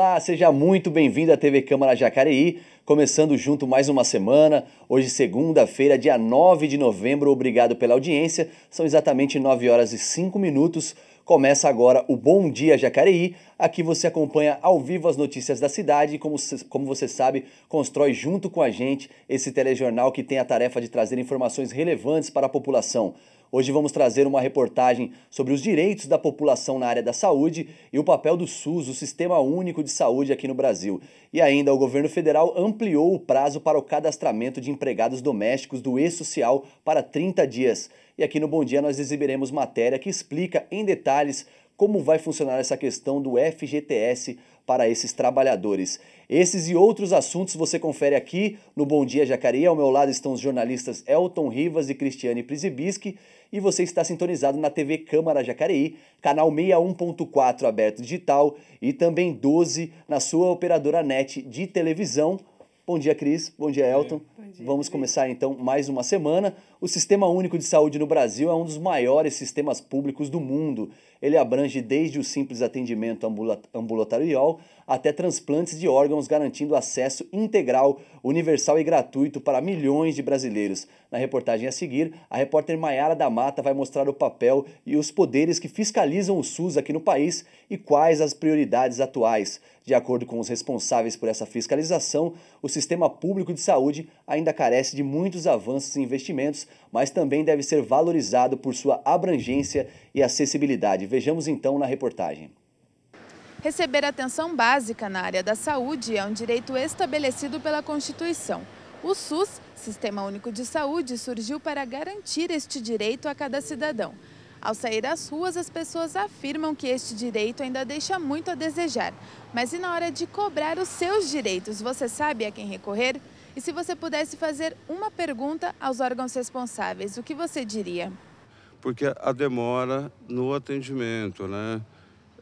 Olá, seja muito bem-vindo à TV Câmara Jacareí, começando junto mais uma semana. Hoje, segunda-feira, dia 9 de novembro. Obrigado pela audiência. São exatamente 9 horas e 5 minutos. Começa agora o Bom Dia Jacareí. Aqui você acompanha ao vivo as notícias da cidade e, como, como você sabe, constrói junto com a gente esse telejornal que tem a tarefa de trazer informações relevantes para a população. Hoje vamos trazer uma reportagem sobre os direitos da população na área da saúde e o papel do SUS, o Sistema Único de Saúde aqui no Brasil. E ainda, o governo federal ampliou o prazo para o cadastramento de empregados domésticos do E-Social para 30 dias. E aqui no Bom Dia nós exibiremos matéria que explica em detalhes como vai funcionar essa questão do FGTS para esses trabalhadores. Esses e outros assuntos você confere aqui no Bom Dia Jacareí. Ao meu lado estão os jornalistas Elton Rivas e Cristiane Prisibiski e você está sintonizado na TV Câmara Jacareí, canal 61.4 aberto digital e também 12 na sua operadora net de televisão. Bom dia, Cris. Bom dia, Elton. Entendi. Vamos começar então mais uma semana. O Sistema Único de Saúde no Brasil é um dos maiores sistemas públicos do mundo. Ele abrange desde o simples atendimento ambulatorial até transplantes de órgãos, garantindo acesso integral, universal e gratuito para milhões de brasileiros. Na reportagem a seguir, a repórter Maiara da Mata vai mostrar o papel e os poderes que fiscalizam o SUS aqui no país e quais as prioridades atuais. De acordo com os responsáveis por essa fiscalização, o sistema público de saúde ainda ainda carece de muitos avanços e investimentos, mas também deve ser valorizado por sua abrangência e acessibilidade. Vejamos então na reportagem. Receber atenção básica na área da saúde é um direito estabelecido pela Constituição. O SUS, Sistema Único de Saúde, surgiu para garantir este direito a cada cidadão. Ao sair às ruas, as pessoas afirmam que este direito ainda deixa muito a desejar. Mas e na hora de cobrar os seus direitos, você sabe a quem recorrer? E se você pudesse fazer uma pergunta aos órgãos responsáveis, o que você diria? Porque a demora no atendimento, né?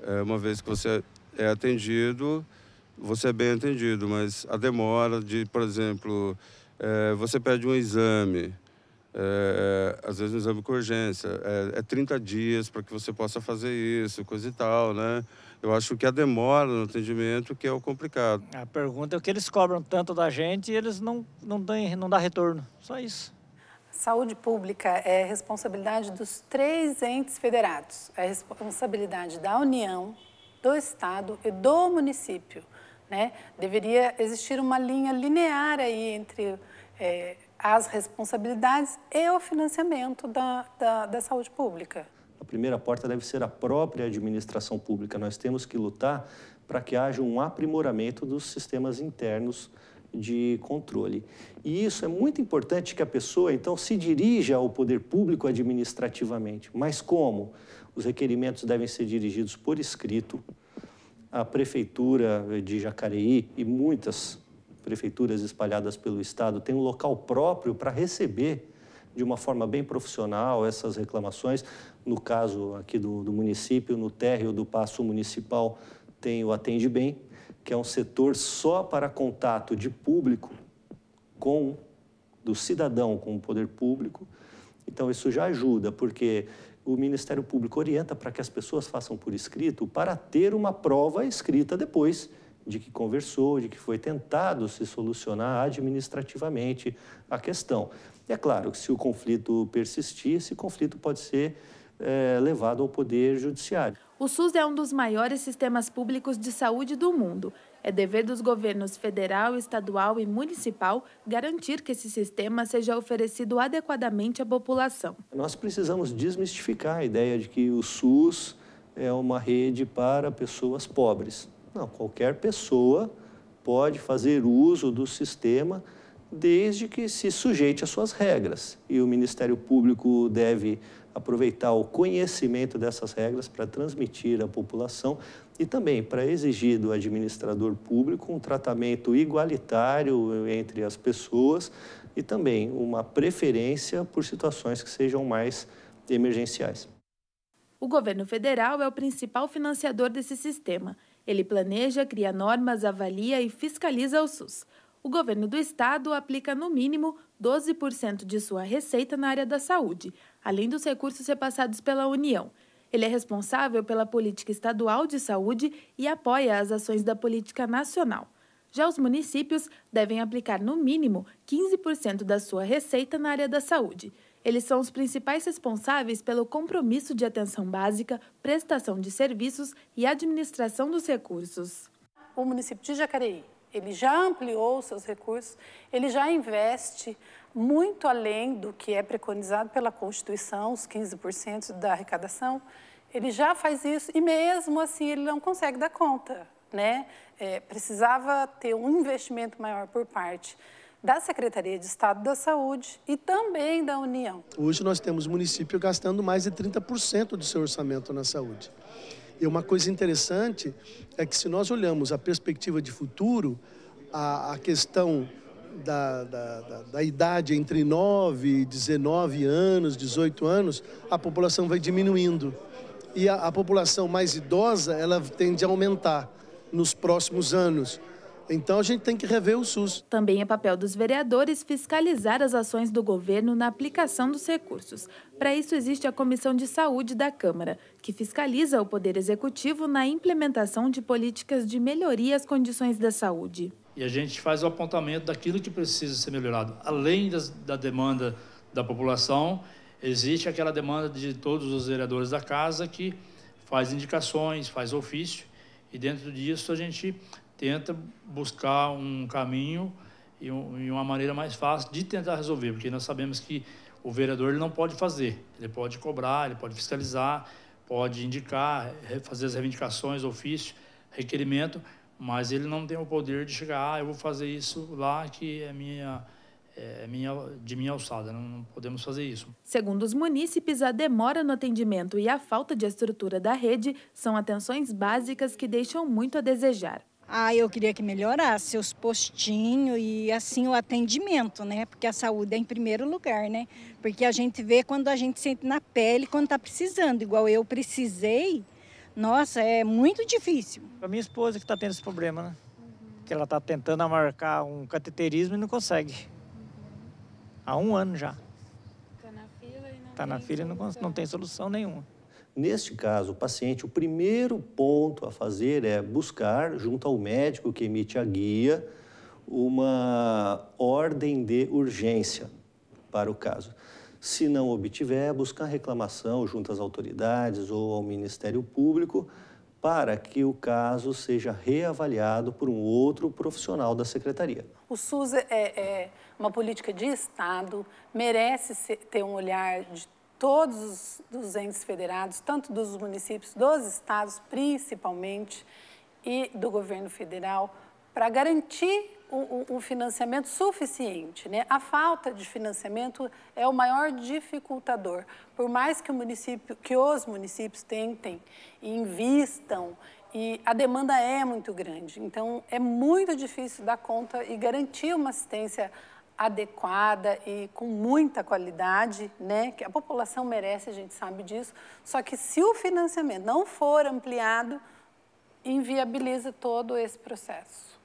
É, uma vez que você é atendido, você é bem atendido, mas a demora de, por exemplo, é, você pede um exame, é, às vezes um exame com urgência, é, é 30 dias para que você possa fazer isso, coisa e tal, né? Eu acho que a demora no atendimento que é o complicado. A pergunta é o que eles cobram tanto da gente e eles não, não, têm, não dá retorno. Só isso. Saúde pública é responsabilidade dos três entes federados. É responsabilidade da União, do Estado e do município. Né? Deveria existir uma linha linear aí entre é, as responsabilidades e o financiamento da, da, da saúde pública. A primeira porta deve ser a própria administração pública. Nós temos que lutar para que haja um aprimoramento dos sistemas internos de controle. E isso é muito importante que a pessoa, então, se dirija ao poder público administrativamente. Mas como? Os requerimentos devem ser dirigidos por escrito. A prefeitura de Jacareí e muitas prefeituras espalhadas pelo estado têm um local próprio para receber de uma forma bem profissional essas reclamações. No caso aqui do, do município, no térreo do Passo Municipal, tem o Atende Bem, que é um setor só para contato de público com do cidadão com o poder público. Então isso já ajuda, porque o Ministério Público orienta para que as pessoas façam por escrito para ter uma prova escrita depois de que conversou, de que foi tentado se solucionar administrativamente a questão. E é claro que se o conflito persistir, esse conflito pode ser é, levado ao Poder Judiciário. O SUS é um dos maiores sistemas públicos de saúde do mundo. É dever dos governos federal, estadual e municipal garantir que esse sistema seja oferecido adequadamente à população. Nós precisamos desmistificar a ideia de que o SUS é uma rede para pessoas pobres. Não, qualquer pessoa pode fazer uso do sistema desde que se sujeite às suas regras. E o Ministério Público deve aproveitar o conhecimento dessas regras para transmitir à população e também para exigir do administrador público um tratamento igualitário entre as pessoas e também uma preferência por situações que sejam mais emergenciais. O governo federal é o principal financiador desse sistema. Ele planeja, cria normas, avalia e fiscaliza o SUS o governo do estado aplica no mínimo 12% de sua receita na área da saúde, além dos recursos repassados pela União. Ele é responsável pela política estadual de saúde e apoia as ações da política nacional. Já os municípios devem aplicar no mínimo 15% da sua receita na área da saúde. Eles são os principais responsáveis pelo compromisso de atenção básica, prestação de serviços e administração dos recursos. O município de Jacareí ele já ampliou seus recursos, ele já investe muito além do que é preconizado pela Constituição, os 15% da arrecadação. Ele já faz isso e mesmo assim ele não consegue dar conta, né? É, precisava ter um investimento maior por parte da Secretaria de Estado da Saúde e também da União. Hoje nós temos município gastando mais de 30% do seu orçamento na saúde. E uma coisa interessante é que se nós olhamos a perspectiva de futuro, a, a questão da, da, da, da, idade entre 9 e 19 anos, 18 anos, a população vai diminuindo. E a, a população mais idosa, ela tende a aumentar nos próximos anos. Então a gente tem que rever o SUS. Também é papel dos vereadores fiscalizar as ações do governo na aplicação dos recursos. Para isso existe a Comissão de Saúde da Câmara, que fiscaliza o Poder Executivo na implementação de políticas de melhoria às condições da saúde. E a gente faz o apontamento daquilo que precisa ser melhorado. Além das, da demanda da população, existe aquela demanda de todos os vereadores da casa que faz indicações, faz ofício, e dentro disso a gente tenta buscar um caminho e, um, e uma maneira mais fácil de tentar resolver, porque nós sabemos que o vereador ele não pode fazer, ele pode cobrar, ele pode fiscalizar, pode indicar, fazer as reivindicações, ofício, requerimento, mas ele não tem o poder de chegar, ah, eu vou fazer isso lá que é minha é minha, de minha alçada, não, não, podemos fazer isso. Segundo os munícipes, a demora no atendimento e a falta de estrutura da rede são atenções básicas que deixam muito a desejar. Ah, eu queria que melhorasse os postinhos e assim o atendimento, né? Porque a saúde é em primeiro lugar, né? Porque a gente vê quando a gente sente na pele, quando tá precisando, igual eu precisei. Nossa, é muito difícil. A minha esposa que está tendo esse problema, né? Que ela tá tentando marcar um cateterismo e não consegue. Há um ano já. Tá na fila e não, tá na fila e não, não tem solução nenhuma. Neste caso, o paciente, o primeiro ponto a fazer é buscar, junto ao médico que emite a guia, uma ordem de urgência para o caso. Se não obtiver, buscar reclamação junto às autoridades ou ao Ministério Público para que o caso seja reavaliado por um outro profissional da secretaria. O SUS é, é uma política de Estado, merece ter um olhar de todos os entes federados, tanto dos municípios, dos estados principalmente, e do governo federal, para garantir um, financiamento suficiente. Né? A falta de financiamento é o maior dificultador. Por mais que, o município, que os municípios tentem e invistam, e a demanda é muito grande. Então, é muito difícil dar conta e garantir uma assistência adequada e com muita qualidade, né? Que a população merece, a gente sabe disso. Só que se o financiamento não for ampliado, inviabiliza todo esse processo.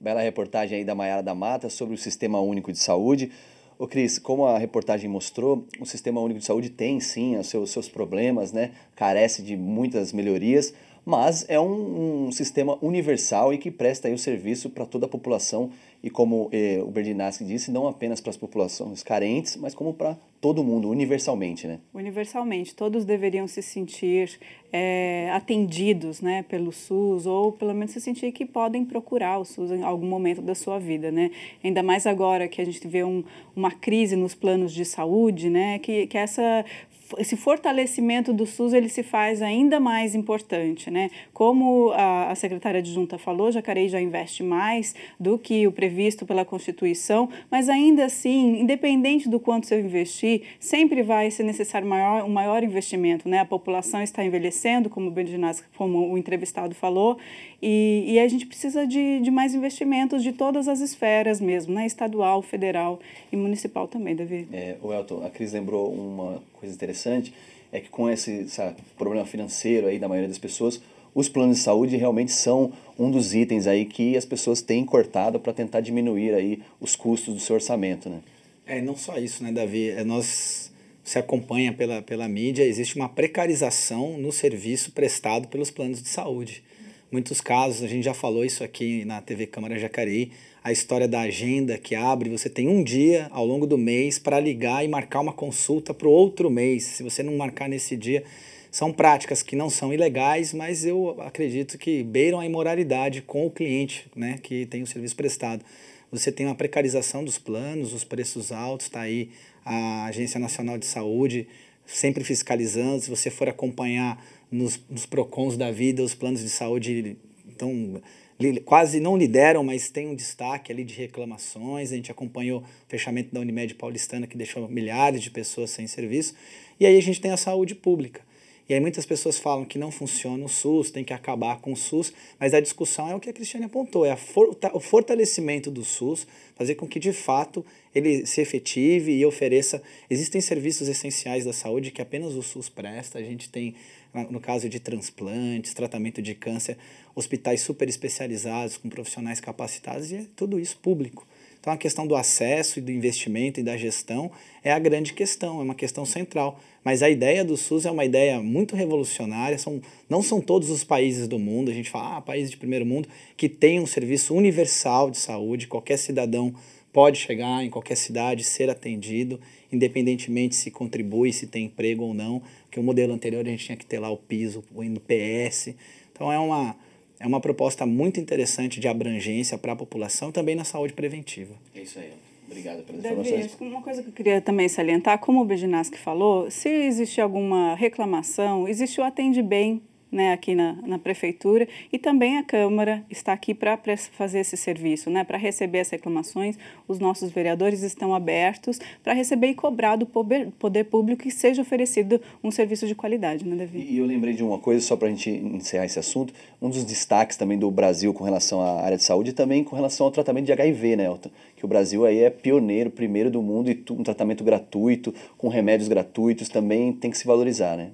Bela reportagem aí da Maiara da Mata sobre o Sistema Único de Saúde. Ô Cris, como a reportagem mostrou, o Sistema Único de Saúde tem sim os seus, seus problemas, né? Carece de muitas melhorias, mas é um, um sistema universal e que presta aí o serviço para toda a população e como eh, o Berdinassi disse, não apenas para as populações carentes, mas como para todo mundo, universalmente, né? Universalmente, todos deveriam se sentir é, atendidos, né, pelo SUS ou pelo menos se sentir que podem procurar o SUS em algum momento da sua vida, né? Ainda mais agora que a gente vê um, uma crise nos planos de saúde, né, que, que essa esse fortalecimento do SUS ele se faz ainda mais importante, né? Como a, a secretária adjunta falou, Jacareí já investe mais do que o previsto pela Constituição, mas ainda assim, independente do quanto você investir, sempre vai ser necessário maior, um maior investimento, né? A população está envelhecendo, como o, como o entrevistado falou, e, e, a gente precisa de, de mais investimentos de todas as esferas mesmo, né? Estadual, federal e municipal também, Davi. É, o Elton, a Cris lembrou uma coisa interessante é que com esse problema financeiro aí da maioria das pessoas, os planos de saúde realmente são um dos itens aí que as pessoas têm cortado para tentar diminuir aí os custos do seu orçamento, né? É, não só isso, né, Davi? É, nós se acompanha pela, pela mídia, existe uma precarização no serviço prestado pelos planos de saúde. Muitos casos, a gente já falou isso aqui na TV Câmara Jacareí, a história da agenda que abre. Você tem um dia ao longo do mês para ligar e marcar uma consulta para o outro mês. Se você não marcar nesse dia, são práticas que não são ilegais, mas eu acredito que beiram a imoralidade com o cliente né, que tem o serviço prestado. Você tem uma precarização dos planos, os preços altos, está aí a Agência Nacional de Saúde sempre fiscalizando. Se você for acompanhar nos, nos PROCONs da vida, os planos de saúde estão quase não lideram, mas tem um destaque ali de reclamações. A gente acompanhou o fechamento da Unimed paulistana, que deixou milhares de pessoas sem serviço. E aí a gente tem a saúde pública. E aí muitas pessoas falam que não funciona o SUS, tem que acabar com o SUS, mas a discussão é o que a Cristiane apontou, é for, o fortalecimento do SUS, fazer com que de fato ele se efetive e ofereça. Existem serviços essenciais da saúde que apenas o SUS presta, a gente tem no caso de transplantes, tratamento de câncer, hospitais super especializados, com profissionais capacitados, e é tudo isso público. Então, a questão do acesso e do investimento e da gestão é a grande questão, é uma questão central. Mas a ideia do SUS é uma ideia muito revolucionária, são, não são todos os países do mundo, a gente fala, ah, países de primeiro mundo, que tem um serviço universal de saúde, qualquer cidadão pode chegar em qualquer cidade, ser atendido, independentemente se contribui, se tem emprego ou não, porque o modelo anterior a gente tinha que ter lá o piso, o NPS. Então, é uma é uma proposta muito interessante de abrangência para a população, também na saúde preventiva. É isso aí. Obrigado pelas Davi, informações. Uma coisa que eu queria também salientar, como o Beginasque falou, se existe alguma reclamação, existe o Atende Bem, né, aqui na, na prefeitura e também a Câmara está aqui para fazer esse serviço, né, para receber as reclamações. Os nossos vereadores estão abertos para receber e cobrar do poder, público que seja oferecido um serviço de qualidade, né, Davi? E eu lembrei de uma coisa, só para a gente encerrar esse assunto, um dos destaques também do Brasil com relação à área de saúde e também com relação ao tratamento de HIV, né, Elton? Que o Brasil aí é pioneiro, primeiro do mundo, e um tratamento gratuito, com remédios gratuitos, também tem que se valorizar, né?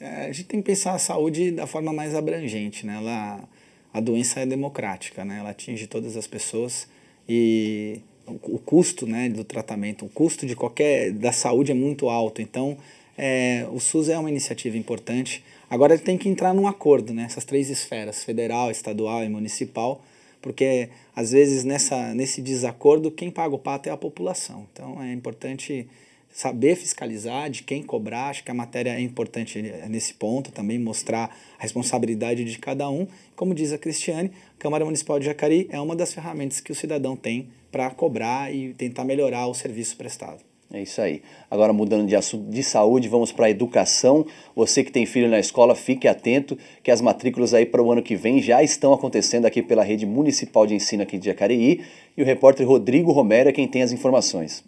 É, a gente tem que pensar a saúde da forma mais abrangente, né? Ela, a doença é democrática, né? Ela atinge todas as pessoas e o custo, né, do tratamento, o custo de qualquer da saúde é muito alto. Então, é, o SUS é uma iniciativa importante. Agora ele tem que entrar num acordo, né? Essas três esferas, federal, estadual e municipal, porque às vezes nessa, nesse desacordo quem paga o pato é a população. Então é importante saber fiscalizar, de quem cobrar. Acho que a matéria é importante eh, nesse ponto também, mostrar a responsabilidade de cada um. Como diz a Cristiane, a Câmara Municipal de Jacareí é uma das ferramentas que o cidadão tem para cobrar e tentar melhorar o serviço prestado. É isso aí. Agora, mudando de assunto de saúde, vamos para a educação. Você que tem filho na escola, fique atento que as matrículas aí para o ano que vem já estão acontecendo aqui pela Rede Municipal de Ensino aqui de Jacareí. E o repórter Rodrigo Romero é quem tem as informações.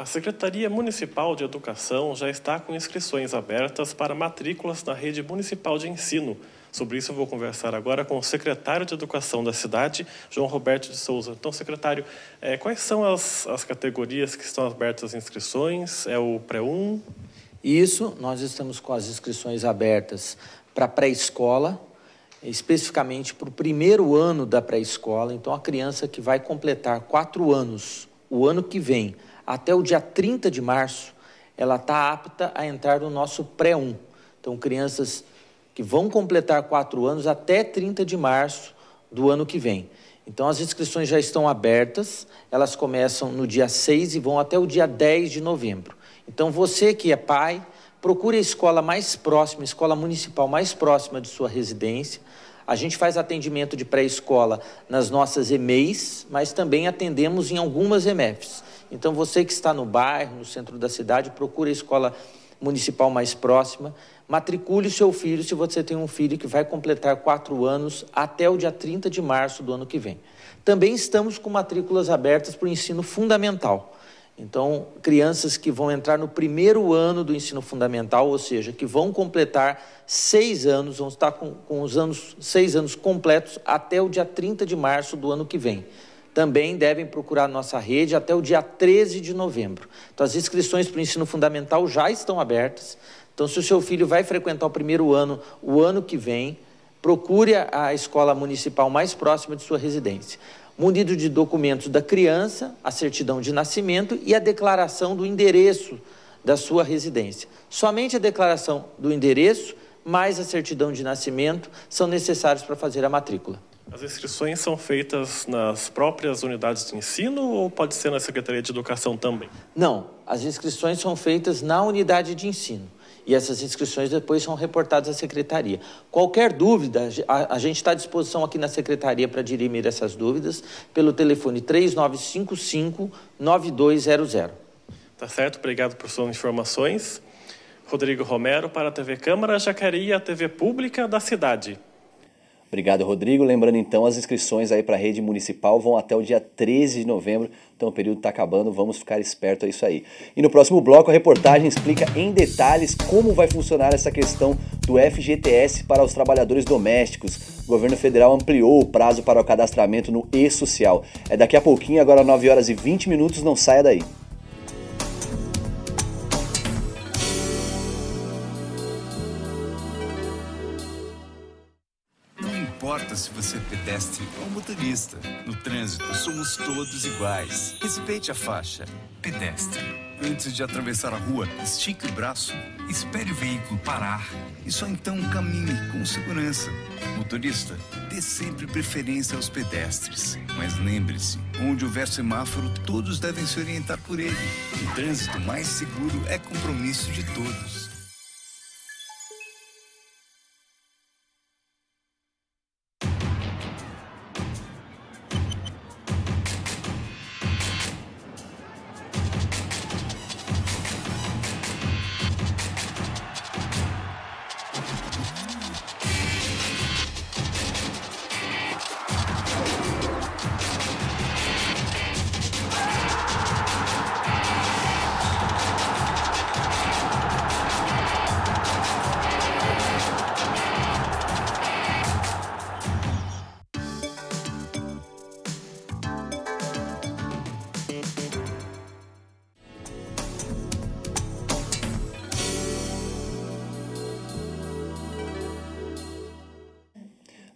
A Secretaria Municipal de Educação já está com inscrições abertas para matrículas na rede municipal de ensino. Sobre isso, eu vou conversar agora com o secretário de Educação da cidade, João Roberto de Souza. Então, secretário, é, quais são as, as categorias que estão abertas as inscrições? É o pré-1? Isso, nós estamos com as inscrições abertas para pré-escola, especificamente para o primeiro ano da pré-escola. Então, a criança que vai completar quatro anos o ano que vem até o dia 30 de março, ela está apta a entrar no nosso pré-1. Então, crianças que vão completar quatro anos até 30 de março do ano que vem. Então, as inscrições já estão abertas, elas começam no dia 6 e vão até o dia 10 de novembro. Então, você que é pai, procure a escola mais próxima, a escola municipal mais próxima de sua residência. A gente faz atendimento de pré-escola nas nossas EMEIs, mas também atendemos em algumas EMEFs. Então, você que está no bairro, no centro da cidade, procure a escola municipal mais próxima, matricule o seu filho se você tem um filho que vai completar quatro anos até o dia 30 de março do ano que vem. Também estamos com matrículas abertas para o ensino fundamental. Então, crianças que vão entrar no primeiro ano do ensino fundamental, ou seja, que vão completar seis anos, vão estar com, com os anos, seis anos completos até o dia 30 de março do ano que vem também devem procurar nossa rede até o dia 13 de novembro. Então, as inscrições para o ensino fundamental já estão abertas. Então, se o seu filho vai frequentar o primeiro ano o ano que vem, procure a escola municipal mais próxima de sua residência. Munido de documentos da criança, a certidão de nascimento e a declaração do endereço da sua residência. Somente a declaração do endereço mais a certidão de nascimento são necessários para fazer a matrícula. As inscrições são feitas nas próprias unidades de ensino ou pode ser na Secretaria de Educação também? Não, as inscrições são feitas na unidade de ensino. E essas inscrições depois são reportadas à secretaria. Qualquer dúvida, a, gente está à disposição aqui na secretaria para dirimir essas dúvidas pelo telefone 3955-9200. Tá certo, obrigado por suas informações. Rodrigo Romero para a TV Câmara, Jacareí, a TV Pública da cidade. Obrigado, Rodrigo. Lembrando então, as inscrições aí para a rede municipal vão até o dia 13 de novembro, então o período está acabando, vamos ficar esperto a é isso aí. E no próximo bloco, a reportagem explica em detalhes como vai funcionar essa questão do FGTS para os trabalhadores domésticos. O governo federal ampliou o prazo para o cadastramento no e-social. É daqui a pouquinho, agora 9 horas e 20 minutos, não saia daí. importa se você é pedestre ou motorista. No trânsito, somos todos iguais. Respeite a faixa. Pedestre. Antes de atravessar a rua, estique o braço, espere o veículo parar e só então caminhe com segurança. Motorista, dê sempre preferência aos pedestres. Mas lembre-se, onde houver semáforo, todos devem se orientar por ele. O trânsito mais seguro é compromisso de todos.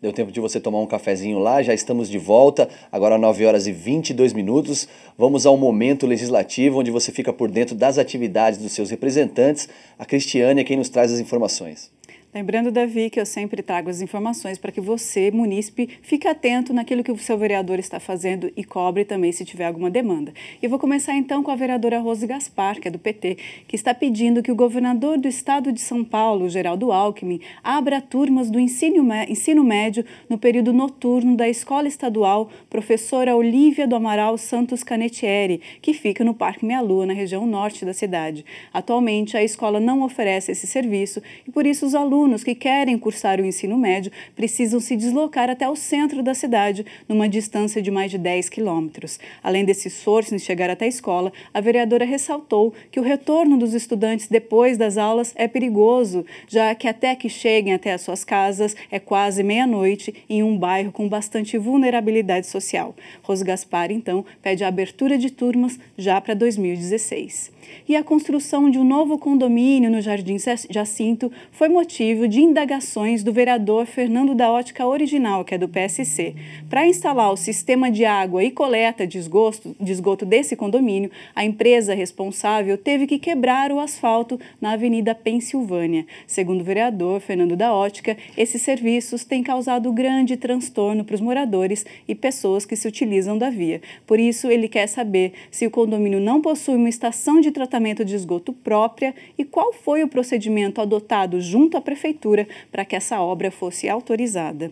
Deu tempo de você tomar um cafezinho lá, já estamos de volta, agora 9 horas e 22 minutos. Vamos ao momento legislativo, onde você fica por dentro das atividades dos seus representantes. A Cristiane é quem nos traz as informações. Lembrando, Davi, que eu sempre trago as informações para que você, munícipe, fique atento naquilo que o seu vereador está fazendo e cobre também se tiver alguma demanda. E vou começar então com a vereadora Rose Gaspar, que é do PT, que está pedindo que o governador do estado de São Paulo, Geraldo Alckmin, abra turmas do ensino, ensino médio no período noturno da escola estadual professora Olívia do Amaral Santos Canetieri, que fica no Parque Meia Lua, na região norte da cidade. Atualmente, a escola não oferece esse serviço e por isso os alunos alunos que querem cursar o ensino médio precisam se deslocar até o centro da cidade, numa distância de mais de 10 quilômetros. Além desse esforço em chegar até a escola, a vereadora ressaltou que o retorno dos estudantes depois das aulas é perigoso, já que até que cheguem até as suas casas é quase meia-noite em um bairro com bastante vulnerabilidade social. Rosa Gaspar, então, pede a abertura de turmas já para 2016. E a construção de um novo condomínio no Jardim Jacinto foi motivo de indagações do vereador Fernando da Ótica Original, que é do PSC. Para instalar o sistema de água e coleta de esgoto, de esgoto desse condomínio, a empresa responsável teve que quebrar o asfalto na Avenida Pensilvânia. Segundo o vereador Fernando da Ótica, esses serviços têm causado grande transtorno para os moradores e pessoas que se utilizam da via. Por isso, ele quer saber se o condomínio não possui uma estação de tratamento de esgoto própria e qual foi o procedimento adotado junto à prefeitura prefeitura para que essa obra fosse autorizada.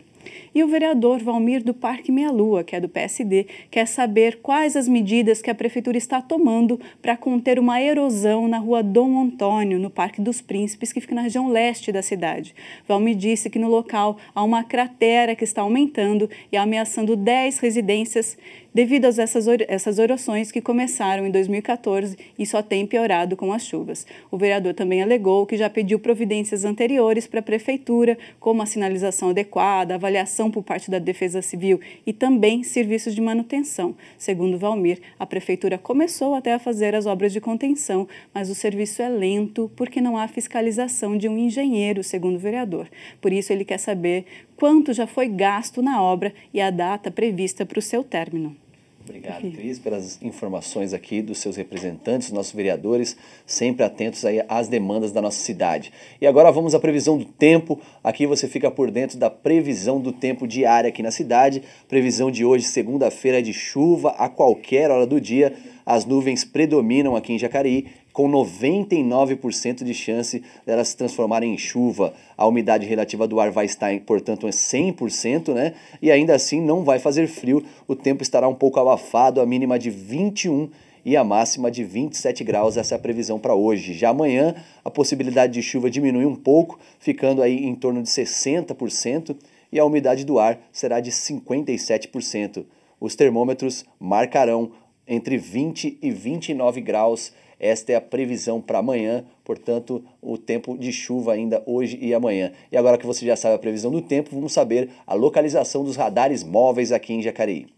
E o vereador Valmir do Parque Meia Lua, que é do PSD, quer saber quais as medidas que a prefeitura está tomando para conter uma erosão na rua Dom Antônio, no Parque dos Príncipes, que fica na região leste da cidade. Valmir disse que no local há uma cratera que está aumentando e ameaçando 10 residências devido a essas, essas orações que começaram em 2014 e só tem piorado com as chuvas. O vereador também alegou que já pediu providências anteriores para a prefeitura, como a sinalização adequada, avaliação por parte da Defesa Civil e também serviços de manutenção. Segundo Valmir, a Prefeitura começou até a fazer as obras de contenção, mas o serviço é lento porque não há fiscalização de um engenheiro, segundo o vereador. Por isso, ele quer saber quanto já foi gasto na obra e a data prevista para o seu término. Obrigado, Cris, pelas informações aqui dos seus representantes, nossos vereadores, sempre atentos aí às demandas da nossa cidade. E agora vamos à previsão do tempo. Aqui você fica por dentro da previsão do tempo diária aqui na cidade. Previsão de hoje, segunda-feira, é de chuva a qualquer hora do dia. As nuvens predominam aqui em Jacareí com 99% de chance dela se transformar em chuva. A umidade relativa do ar vai estar, portanto, em 100%, né? E ainda assim não vai fazer frio, o tempo estará um pouco abafado, a mínima de 21 e a máxima de 27 graus, essa é a previsão para hoje. Já amanhã, a possibilidade de chuva diminui um pouco, ficando aí em torno de 60%, e a umidade do ar será de 57%. Os termômetros marcarão entre 20 e 29 graus esta é a previsão para amanhã, portanto, o tempo de chuva ainda hoje e amanhã. E agora que você já sabe a previsão do tempo, vamos saber a localização dos radares móveis aqui em Jacareí.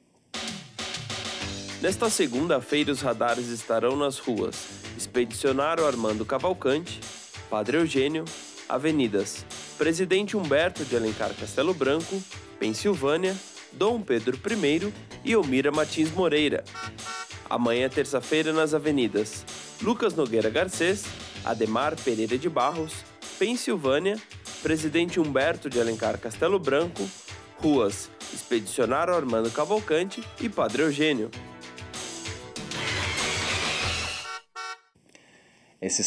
Nesta segunda-feira, os radares estarão nas ruas Expedicionário Armando Cavalcante, Padre Eugênio, Avenidas Presidente Humberto de Alencar Castelo Branco, Pensilvânia, Dom Pedro I e Elmira Martins Moreira. Amanhã, terça-feira, nas avenidas Lucas Nogueira Garcês, Ademar Pereira de Barros, Pensilvânia, Presidente Humberto de Alencar Castelo Branco, Ruas Expedicionário Armando Cavalcante e Padre Eugênio.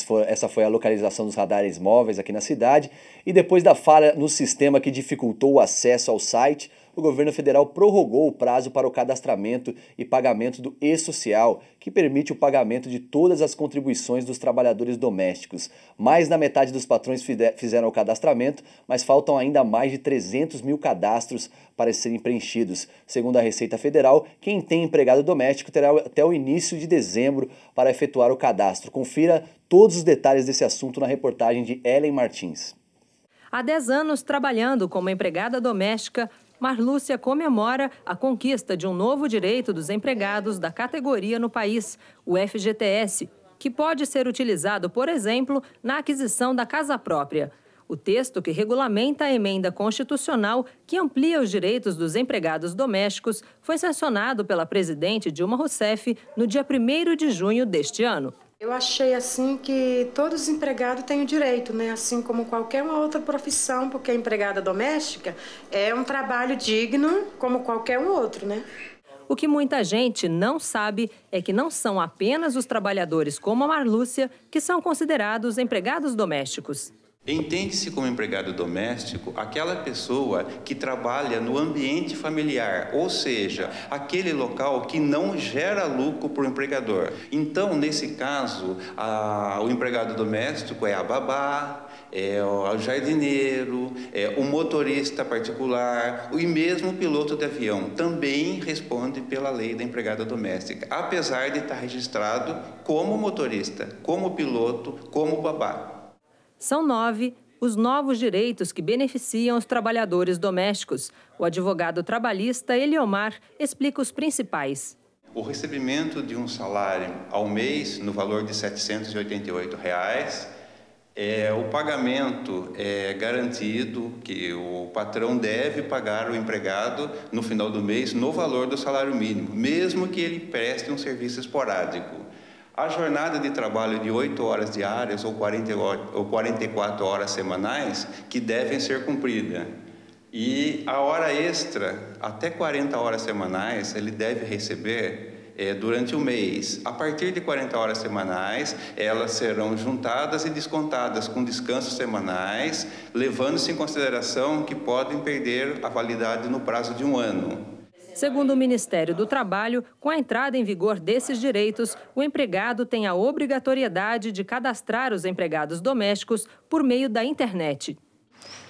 For, essa foi a localização dos radares móveis aqui na cidade e depois da falha no sistema que dificultou o acesso ao site, o governo federal prorrogou o prazo para o cadastramento e pagamento do E-Social, que permite o pagamento de todas as contribuições dos trabalhadores domésticos. Mais da metade dos patrões fizeram o cadastramento, mas faltam ainda mais de 300 mil cadastros para serem preenchidos. Segundo a Receita Federal, quem tem empregado doméstico terá até o início de dezembro para efetuar o cadastro. Confira todos os detalhes desse assunto na reportagem de Ellen Martins. Há 10 anos trabalhando como empregada doméstica, Marlúcia comemora a conquista de um novo direito dos empregados da categoria no país, o FGTS, que pode ser utilizado, por exemplo, na aquisição da casa própria. O texto que regulamenta a emenda constitucional que amplia os direitos dos empregados domésticos foi sancionado pela presidente Dilma Rousseff no dia 1 de junho deste ano. Eu achei assim que todos empregados têm o direito, né? Assim como qualquer uma outra profissão, porque a empregada doméstica é um trabalho digno como qualquer um outro, né? O que muita gente não sabe é que não são apenas os trabalhadores como a Marlúcia que são considerados empregados domésticos. Entende-se como empregado doméstico aquela pessoa que trabalha no ambiente familiar, ou seja, aquele local que não gera lucro para o empregador. Então, nesse caso, a, o empregado doméstico é a babá, é o é jardineiro, é o motorista particular e mesmo o piloto de avião também responde pela lei da empregada doméstica, apesar de estar registrado como motorista, como piloto, como babá. São nove os novos direitos que beneficiam os trabalhadores domésticos. O advogado trabalhista Eliomar explica os principais. O recebimento de um salário ao mês no valor de R$ 788 reais, é o pagamento é garantido que o patrão deve pagar o empregado no final do mês no valor do salário mínimo, mesmo que ele preste um serviço esporádico. A jornada de trabalho de 8 horas diárias ou 44 horas semanais que devem ser cumpridas. E a hora extra, até 40 horas semanais, ele deve receber é, durante o mês. A partir de 40 horas semanais, elas serão juntadas e descontadas com descansos semanais, levando-se em consideração que podem perder a validade no prazo de um ano. Segundo o Ministério do Trabalho, com a entrada em vigor desses direitos, o empregado tem a obrigatoriedade de cadastrar os empregados domésticos por meio da internet.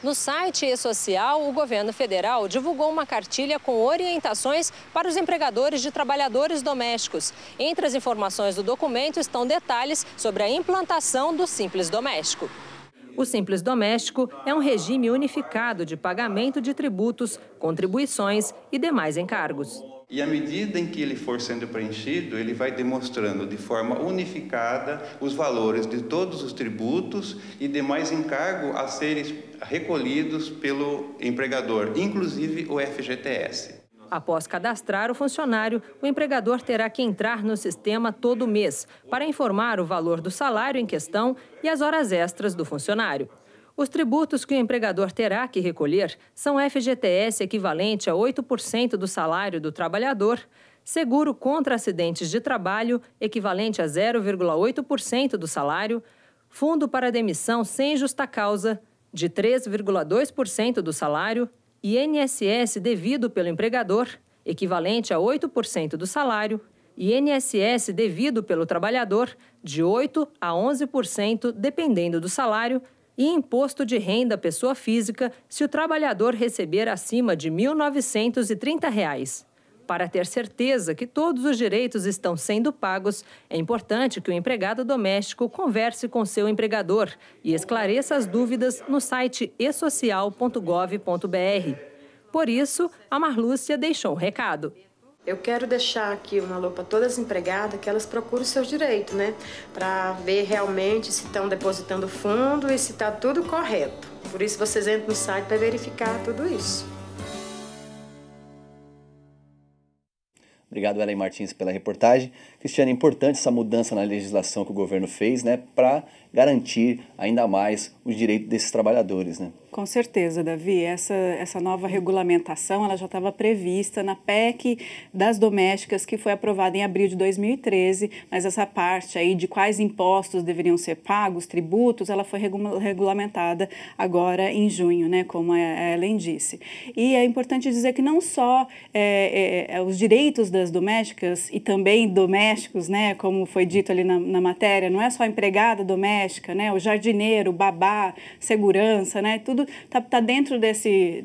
No site e-social, o governo federal divulgou uma cartilha com orientações para os empregadores de trabalhadores domésticos. Entre as informações do documento estão detalhes sobre a implantação do Simples Doméstico. O Simples Doméstico é um regime unificado de pagamento de tributos, contribuições e demais encargos. E à medida em que ele for sendo preenchido, ele vai demonstrando de forma unificada os valores de todos os tributos e demais encargos a serem recolhidos pelo empregador, inclusive o FGTS. Após cadastrar o funcionário, o empregador terá que entrar no sistema todo mês para informar o valor do salário em questão e as horas extras do funcionário. Os tributos que o empregador terá que recolher são FGTS equivalente a 8% do salário do trabalhador, seguro contra acidentes de trabalho equivalente a 0,8% do salário, fundo para demissão sem justa causa de 3,2% do salário INSS devido pelo empregador, equivalente a 8% do salário, e INSS devido pelo trabalhador, de 8% a 11%, dependendo do salário, e imposto de renda pessoa física se o trabalhador receber acima de R$ 1.930. Reais. Para ter certeza que todos os direitos estão sendo pagos, é importante que o empregado doméstico converse com seu empregador e esclareça as dúvidas no site esocial.gov.br. Por isso, a Marlúcia deixou um recado. Eu quero deixar aqui uma lupa para todas as empregadas que elas procurem seus direitos, né? Para ver realmente se estão depositando fundo e se está tudo correto. Por isso vocês entram no site para verificar tudo isso. Obrigado, Ellen Martins, pela reportagem. Cristiano, é importante essa mudança na legislação que o governo fez, né, para garantir ainda mais os direitos desses trabalhadores, né? Com certeza, Davi. Essa, essa nova regulamentação ela já estava prevista na PEC das domésticas, que foi aprovada em abril de 2013, mas essa parte aí de quais impostos deveriam ser pagos, tributos, ela foi regulamentada agora em junho, né, como a Ellen disse. E é importante dizer que não só é, é, é os direitos das domésticas e também domésticas, domésticos, né, como foi dito ali na, na matéria, não é só a empregada doméstica, né, o jardineiro, o babá, segurança, né, tudo está tá dentro desse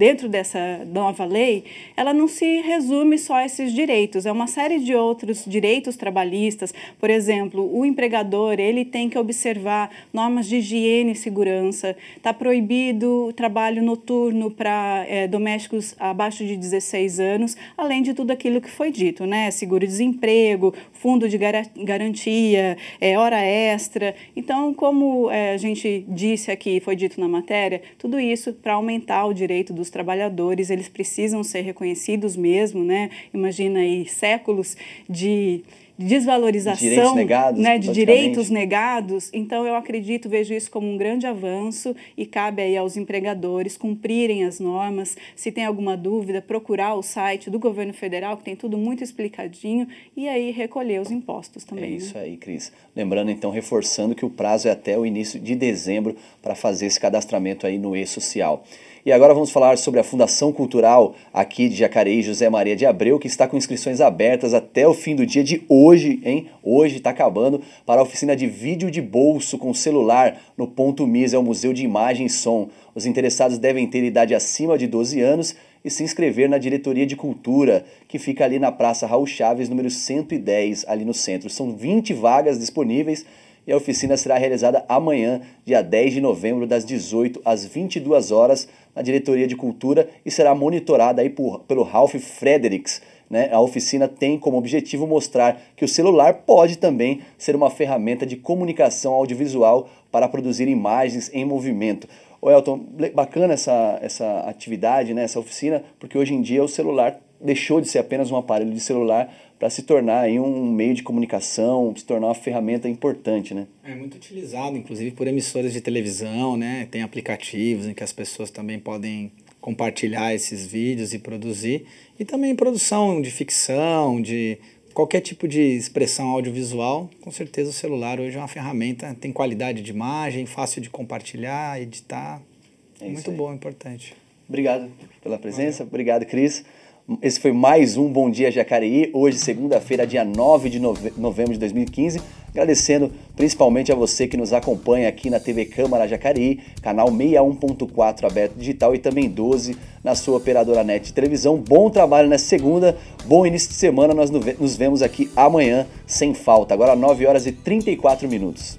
dentro dessa nova lei, ela não se resume só a esses direitos, é uma série de outros direitos trabalhistas. Por exemplo, o empregador, ele tem que observar normas de higiene e segurança. Está proibido trabalho noturno para é, domésticos abaixo de 16 anos, além de tudo aquilo que foi dito, né? Seguro-desemprego, fundo de garantia, é, hora extra. Então, como é, a gente disse aqui, foi dito na matéria, tudo isso para aumentar o direito dos trabalhadores, eles precisam ser reconhecidos mesmo, né? Imagina aí séculos de desvalorização direitos negados, né, de direitos negados. Então, eu acredito, vejo isso como um grande avanço e cabe aí aos empregadores cumprirem as normas. Se tem alguma dúvida, procurar o site do governo federal, que tem tudo muito explicadinho, e aí recolher os impostos também. É né? isso né? aí, Cris. Lembrando, então, reforçando que o prazo é até o início de dezembro para fazer esse cadastramento aí no e-social. E agora vamos falar sobre a Fundação Cultural aqui de Jacareí José Maria de Abreu, que está com inscrições abertas até o fim do dia de hoje, hein? Hoje está acabando para a oficina de vídeo de bolso com celular no Ponto MIS, é o Museu de Imagem e Som. Os interessados devem ter idade acima de 12 anos e se inscrever na Diretoria de Cultura, que fica ali na Praça Raul Chaves, número 110, ali no centro. São 20 vagas disponíveis e a oficina será realizada amanhã, dia 10 de novembro, das 18 às 22 horas, na Diretoria de Cultura e será monitorada aí por, pelo Ralph Fredericks. Né? A oficina tem como objetivo mostrar que o celular pode também ser uma ferramenta de comunicação audiovisual para produzir imagens em movimento. Ô Elton, bacana essa, essa atividade, né? essa oficina, porque hoje em dia o celular deixou de ser apenas um aparelho de celular para se tornar aí um meio de comunicação, se tornar uma ferramenta importante, né? É muito utilizado, inclusive, por emissoras de televisão, né? Tem aplicativos em que as pessoas também podem compartilhar esses vídeos e produzir. E também produção de ficção, de qualquer tipo de expressão audiovisual, com certeza o celular hoje é uma ferramenta, tem qualidade de imagem, fácil de compartilhar, editar. É muito bom, importante. Obrigado pela presença, Valeu. obrigado, Cris. Esse foi mais um Bom Dia Jacareí, hoje, segunda-feira, dia 9 de nove novembro de 2015. Agradecendo principalmente a você que nos acompanha aqui na TV Câmara Jacareí, canal 61.4 aberto digital e também 12 na sua operadora net de televisão. Bom trabalho nessa segunda, bom início de semana. Nós nos vemos aqui amanhã, sem falta. Agora, 9 horas e 34 minutos.